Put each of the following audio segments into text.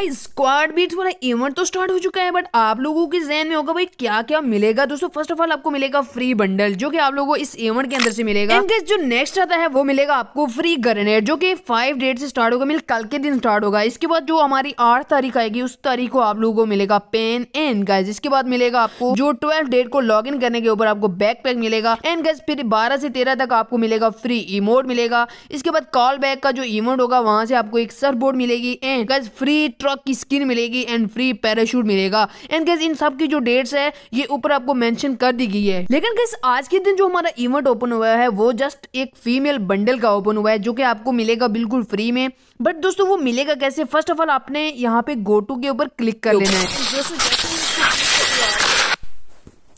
guys squad beats वाला event तो start हो चुका है बट आप लोगों के जहन में होगा भाई क्या क्या मिलेगा दोस्तों फर्स्ट ऑफ ऑल आपको मिलेगा फ्री बंडल जो कि आप लोगों को इस इवेंट के अंदर से मिलेगा जो नेक्स्ट आता है वो मिलेगा आपको फ्री ग्रेनेड जो कि फाइव डेट से स्टार्ट होगा मिल कल के दिन स्टार्ट होगा इसके बाद जो हमारी आठ तारीख आएगी उस तारीख को आप लोगों को मिलेगा पेन एंड गाइज इसके बाद मिलेगा आपको जो ट्वेल्व डेट को लॉग इन करने के ऊपर आपको बैक पैक मिलेगा एंड गाइज फिर बारह से तेरह तक आपको मिलेगा फ्री इमोट मिलेगा इसके बाद कॉल बैक का जो इमोट होगा वहां से आपको एक सर बोर्ड मिलेगी एंड गाइज फ्री फ्रॉक की स्किन मिलेगी एंड फ्री पैराशूट मिलेगा एंड गैस इन सब की जो डेट्स है ये ऊपर आपको मेंशन कर दी गई है लेकिन गैस आज के दिन जो हमारा इवेंट ओपन हुआ है वो जस्ट एक फीमेल बंडल का ओपन हुआ है जो कि आपको मिलेगा बिल्कुल फ्री में बट दोस्तों वो मिलेगा कैसे फर्स्ट ऑफ ऑल आपने यहाँ पे गोटू के ऊपर क्लिक कर लेना है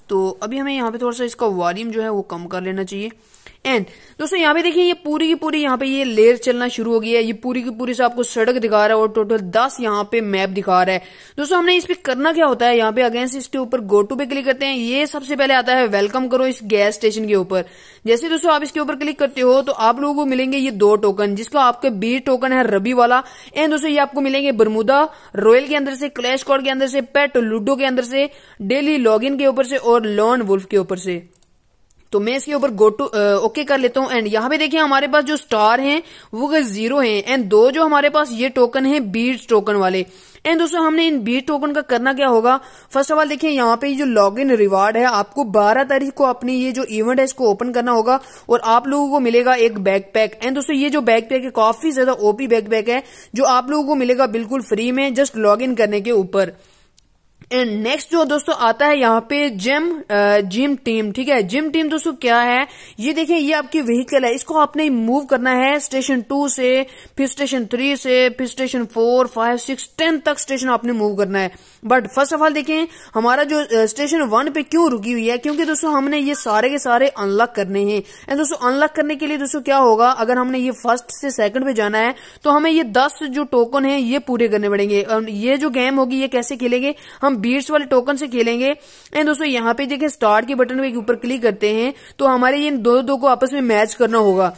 तो अभी हमें यहाँ पे थोड़ा सा इसका वॉल्यूम जो है वो कम कर लेना चाहिए एंड दोस्तों यहाँ पे देखिए ये पूरी की पूरी यहाँ पे ये लेयर चलना शुरू हो गई है ये पूरी की पूरी से आपको सड़क दिखा रहा है और टोटल दस यहाँ पे मैप दिखा रहा है दोस्तों हमने इस पे करना क्या होता है यहाँ पे अगेंस्ट इसके ऊपर गोटू पे क्लिक करते हैं ये सबसे पहले आता है वेलकम करो इस गैस स्टेशन के ऊपर जैसे दोस्तों आप इसके ऊपर क्लिक करते हो तो आप लोगों को मिलेंगे ये दो टोकन जिसको आपके बी टोकन है रबी वाला एंड दोस्तों ये आपको मिलेंगे बरमुदा रॉयल के अंदर से क्लैश कॉड के अंदर से पेट लूडो के अंदर से डेली लॉग के ऊपर से और लॉन वुल्फ के ऊपर से तो मैं इसके ऊपर गो टू ओके कर लेता हूँ एंड यहाँ पे देखिए हमारे पास जो स्टार हैं वो जीरो हैं एंड दो जो हमारे पास ये टोकन है बीट टोकन वाले एंड दोस्तों हमने इन बीट टोकन का करना क्या होगा फर्स्ट ऑफ ऑल देखिए यहाँ पे जो लॉग इन रिवार्ड है आपको 12 तारीख को अपनी ये जो इवेंट है इसको ओपन करना होगा और आप लोगों को मिलेगा एक बैकपैक एंड दोस्तों ये जो बैकपैक है काफी ज्यादा ओपी बैकपैक है जो आप लोगों को मिलेगा बिल्कुल फ्री में जस्ट लॉग इन करने के ऊपर एंड नेक्स्ट जो दोस्तों आता है यहाँ पे जिम जिम टीम ठीक है जिम टीम दोस्तों क्या है ये देखिए ये आपकी व्हीकल है इसको आपने मूव करना है स्टेशन टू से फिर स्टेशन थ्री से फिर station four five six ten तक स्टेशन आपने मूव करना है बट फर्स्ट ऑफ ऑल देखें हमारा जो स्टेशन uh, वन पे क्यों रुकी हुई है क्योंकि दोस्तों हमने ये सारे के सारे अनलॉक करने हैं एंड दोस्तों अनलॉक करने के लिए दोस्तों क्या होगा अगर हमने ये फर्स्ट से सेकंड पे जाना है तो हमें ये दस जो टोकन है ये पूरे करने पड़ेंगे और ये जो गेम होगी ये कैसे खेलेंगे हम बीट्स वाले टोकन से खेलेंगे एंड दोस्तों यहाँ पे देखिए स्टार्ट के बटन के ऊपर क्लिक करते हैं तो हमारे इन दो दो को आपस में मैच करना होगा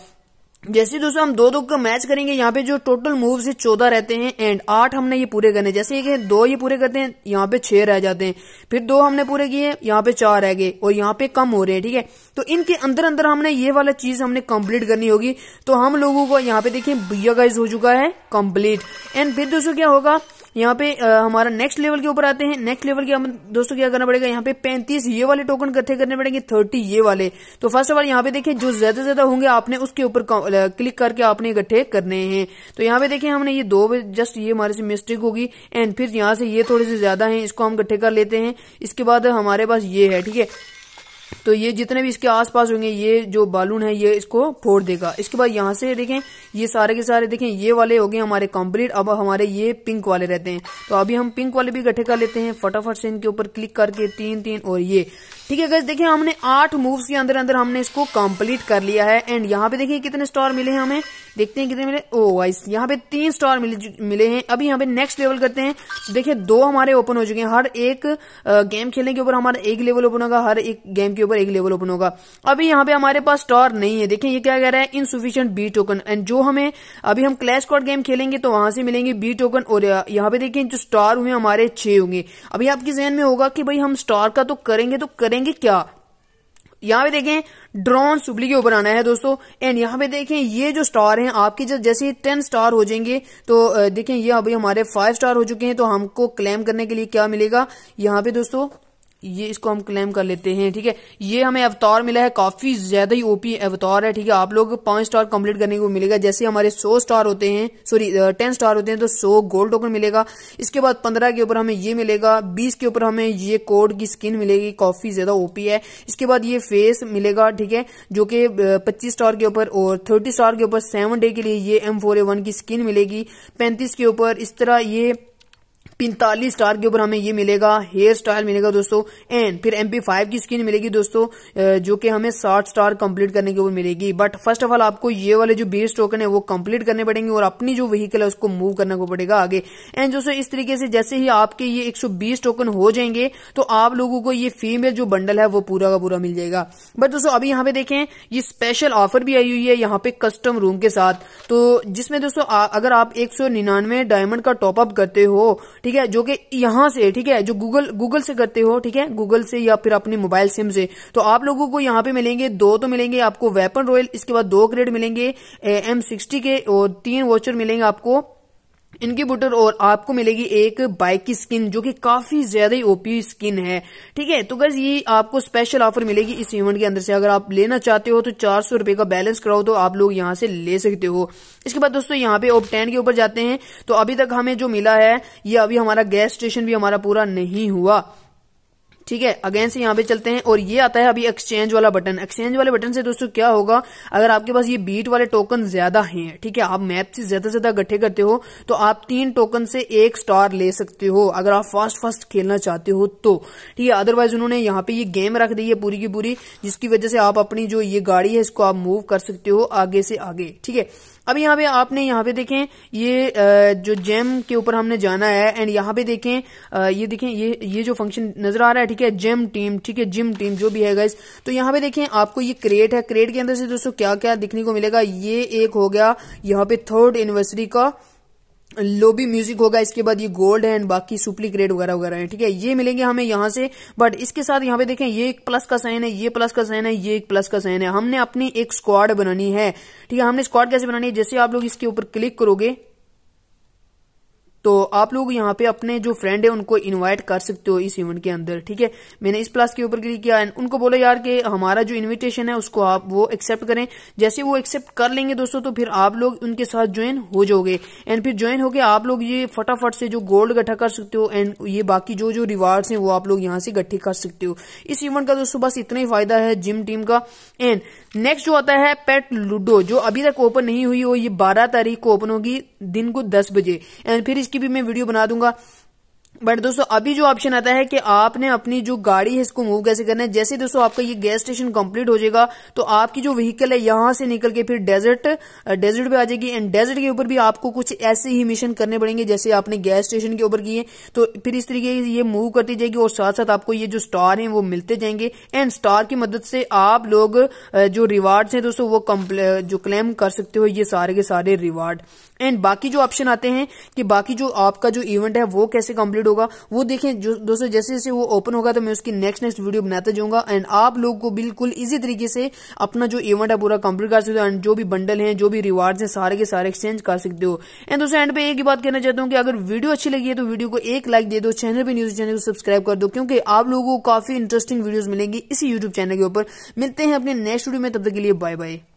जैसे दोस्तों हम दो दो का मैच करेंगे यहाँ पे जो टोटल मूव से चौदह रहते हैं एंड आठ हमने ये पूरे करने जैसे है दो ये पूरे करते हैं यहाँ पे छह रह जाते हैं फिर दो हमने पूरे किए यहाँ पे चार रह गए और यहाँ पे कम हो रहे हैं ठीक है तो इनके अंदर अंदर हमने ये वाला चीज हमने कंप्लीट करनी होगी तो हम लोगों को यहाँ पे देखिये भैया गाइज हो चुका है कम्प्लीट एंड फिर दोस्तों क्या होगा यहाँ पे हमारा नेक्स्ट लेवल के ऊपर आते हैं नेक्स्ट लेवल के हम दोस्तों क्या करना पड़ेगा यहाँ पे पैंतीस ये वाले टोकन इकट्ठे करने पड़ेंगे थर्टी ये वाले तो फर्स्ट ऑफ ऑल यहाँ पे देखिए जो ज्यादा ज्यादा होंगे आपने उसके ऊपर क्लिक करके आपने इकट्ठे करने हैं तो यहाँ पे देखिये हमने ये दो जस्ट ये हमारे से मिस्टेक होगी एंड फिर यहाँ से ये थोड़े से ज्यादा है इसको हम इकट्ठे कर लेते हैं इसके बाद हमारे पास ये है ठीक है तो ये जितने भी इसके आसपास होंगे ये जो बालून है ये इसको फोड़ देगा इसके बाद यहाँ से देखें ये सारे के सारे देखें ये वाले हो गए हमारे कंप्लीट अब हमारे ये पिंक वाले रहते हैं तो अभी हम पिंक वाले भी इकट्ठे कर लेते हैं फटाफट से इनके ऊपर क्लिक करके तीन तीन और ये ठीक है गैस देखिए हमने आठ मूव्स के अंदर अंदर हमने इसको कंप्लीट कर लिया है एंड यहाँ पे देखिए कितने स्टार मिले हैं हमें देखते हैं कितने मिले ओ oh, वाइस यहाँ पे तीन स्टार मिले मिले हैं अभी यहाँ पे नेक्स्ट लेवल करते हैं तो देखिए दो हमारे ओपन हो चुके हैं हर एक गेम खेलने के ऊपर हमारा एक लेवल ओपन होगा हर एक गेम के ऊपर एक लेवल ओपन होगा अभी यहाँ पे हमारे पास स्टार नहीं है देखिये ये क्या कह रहा है इनसुफिशियंट बी टोकन एंड जो हमें अभी हम क्लैश कॉर्ड गेम खेलेंगे तो वहां से मिलेंगे बी टोकन और यहाँ पे देखिए जो स्टार हुए हमारे छे होंगे अभी आपके जहन में होगा कि भाई हम स्टार का तो करेंगे तो करें करेंगे क्या यहाँ पे देखें ड्रोन सुबली के ऊपर आना है दोस्तों एंड यहाँ पे देखें ये जो स्टार हैं आपके जब जैसे टेन स्टार हो जाएंगे तो देखें ये अभी हमारे फाइव स्टार हो चुके हैं तो हमको क्लेम करने के लिए क्या मिलेगा यहाँ पे दोस्तों ये इसको हम क्लेम कर लेते हैं ठीक है ये हमें अवतार मिला है काफी ज्यादा ही ओपी अवतार है ठीक है आप लोग पांच स्टार कंप्लीट करने को मिलेगा जैसे हमारे सो स्टार होते हैं सॉरी टेन स्टार होते हैं तो सो गोल्ड टोकन मिलेगा इसके बाद पंद्रह के ऊपर हमें ये मिलेगा बीस के ऊपर हमें ये कोड की स्किन मिलेगी काफी ज्यादा ओपी है इसके बाद ये फेस मिलेगा ठीक है जो कि पच्चीस स्टार के ऊपर और थर्टी स्टार के ऊपर सेवन डे के लिए ये एम की स्किन मिलेगी पैंतीस के ऊपर इस तरह ये पैंतालीस स्टार के ऊपर हमें ये मिलेगा हेयर स्टाइल मिलेगा दोस्तों एंड फिर एम फाइव की स्किन मिलेगी दोस्तों जो कि हमें साठ स्टार कंप्लीट करने के ऊपर मिलेगी बट फर्स्ट ऑफ ऑल आपको ये वाले जो बेस टोकन है वो कंप्लीट करने पड़ेंगे और अपनी जो व्हीकल है उसको मूव करने को पड़ेगा आगे एंड दोस्तों इस तरीके से जैसे ही आपके ये एक टोकन हो जाएंगे तो आप लोगों को ये फीमेल जो बंडल है वो पूरा का पूरा मिल जाएगा बट दोस्तों अभी यहाँ पे देखें ये स्पेशल ऑफर भी आई हुई है यहाँ पे कस्टम रूम के साथ तो जिसमें दोस्तों अगर आप एक डायमंड का टॉपअप करते हो ठीक है जो कि यहां से ठीक है जो गूगल गूगल से करते हो ठीक है गूगल से या फिर अपने मोबाइल सिम से तो आप लोगों को यहां पे मिलेंगे दो तो मिलेंगे आपको वेपन रॉयल इसके बाद दो ग्रेड मिलेंगे एम सिक्सटी के और तीन वॉचर मिलेंगे आपको बुटर और आपको मिलेगी एक बाइक की स्किन जो कि काफी ज्यादा ही ओपी स्किन है ठीक है तो गज ये आपको स्पेशल ऑफर मिलेगी इस इवेंट के अंदर से अगर आप लेना चाहते हो तो चार सौ रुपए का बैलेंस कराओ तो आप लोग यहाँ से ले सकते हो इसके बाद दोस्तों यहाँ पे ओप टेन के ऊपर जाते हैं तो अभी तक हमें जो मिला है ये अभी हमारा गैस स्टेशन भी हमारा पूरा नहीं हुआ ठीक है अगेन से यहाँ पे चलते हैं और ये आता है अभी एक्सचेंज वाला बटन एक्सचेंज वाले बटन से दोस्तों क्या होगा अगर आपके पास ये बीट वाले टोकन ज्यादा हैं ठीक है आप मैप से ज्यादा से ज्यादा इकट्ठे करते हो तो आप तीन टोकन से एक स्टार ले सकते हो अगर आप फास्ट फास्ट खेलना चाहते हो तो ठीक है अदरवाइज उन्होंने यहाँ पे ये गेम रख दी है पूरी की पूरी जिसकी वजह से आप अपनी जो ये गाड़ी है इसको आप मूव कर सकते हो आगे से आगे ठीक है अब यहाँ पे आपने यहाँ पे देखें ये जो जेम के ऊपर हमने जाना है एंड यहाँ पे देखें ये देखें ये ये जो फंक्शन नजर आ रहा है ठीक है जेम टीम ठीक है जिम टीम जो भी है गाइज तो यहाँ पे देखें आपको ये क्रेट है क्रेट के अंदर से दोस्तों क्या क्या दिखने को मिलेगा ये एक हो गया यहाँ पे थर्ड एनिवर्सरी का लोबी म्यूजिक होगा इसके बाद ये गोल्ड एंड बाकी सुपली ग्रेड वगैरह वगैरह है ठीक है ये मिलेंगे हमें यहाँ से बट इसके साथ यहाँ पे देखें ये एक प्लस का साइन है ये प्लस का साइन है ये एक प्लस का साइन है हमने अपनी एक स्क्वाड बनानी है ठीक है हमने स्क्वाड कैसे बनानी है जैसे आप लोग इसके ऊपर क्लिक करोगे तो आप लोग यहाँ पे अपने जो फ्रेंड है उनको इनवाइट कर सकते हो इस इवेंट के अंदर ठीक है मैंने इस प्लस के ऊपर क्लिक किया एंड उनको बोला यार कि हमारा जो इनविटेशन है उसको आप वो एक्सेप्ट करें जैसे वो एक्सेप्ट कर लेंगे दोस्तों तो फिर आप लोग उनके साथ ज्वाइन हो जाओगे एंड फिर ज्वाइन होकर आप लोग ये फटाफट से जो गोल्ड इकट्ठा कर सकते हो एंड ये बाकी जो जो रिवार्ड है वो आप लोग यहाँ से इकट्ठे कर सकते हो इस इवेंट का दोस्तों बस इतना ही फायदा है जिम टीम का एंड नेक्स्ट जो आता है पेट लूडो जो अभी तक ओपन नहीं हुई हो ये बारह तारीख को ओपन होगी दिन को दस बजे एंड फिर इसकी भी मैं वीडियो बना दूंगा बट दोस्तों अभी जो ऑप्शन आता है कि आपने अपनी जो गाड़ी है इसको मूव कैसे करना है जैसे दोस्तों आपका ये गैस स्टेशन कंप्लीट हो जाएगा तो आपकी जो व्हीकल है यहां से निकल के फिर डेजर्ट डेजर्ट पे आ जाएगी एंड डेजर्ट के ऊपर भी आपको कुछ ऐसे ही मिशन करने पड़ेंगे जैसे आपने गैस स्टेशन के ऊपर किए तो फिर इस तरीके से ये मूव करती जाएगी और साथ साथ आपको ये जो स्टार है वो मिलते जाएंगे एंड स्टार की मदद से आप लोग जो रिवार्ड है दोस्तों वो जो क्लेम कर सकते हो ये सारे के सारे रिवार्ड एंड बाकी जो ऑप्शन आते हैं कि बाकी जो आपका जो इवेंट है वो कैसे कम्प्लीट कंप्लीट होगा वो देखें जो दोस्तों जैसे जैसे वो ओपन होगा तो मैं उसकी नेक्स्ट नेक्स्ट वीडियो बनाते जाऊंगा एंड आप लोग को बिल्कुल इजी तरीके से अपना जो इवेंट है पूरा कंप्लीट कर सकते हो एंड जो भी बंडल है जो भी रिवार्ड है सारे के सारे एक्सचेंज कर सकते हो एंड दोस्तों एंड पे एक ही बात कहना चाहता हूँ कि अगर वीडियो अच्छी लगी है तो वीडियो को एक लाइक दे दो चैनल भी न्यूज चैनल को सब्सक्राइब कर दो क्योंकि आप लोगों को काफी इंटरेस्टिंग वीडियो मिलेंगी इसी यूट्यूब चैनल के ऊपर मिलते हैं अपने नेक्स्ट वीडियो में तब तक के लिए बाय बाय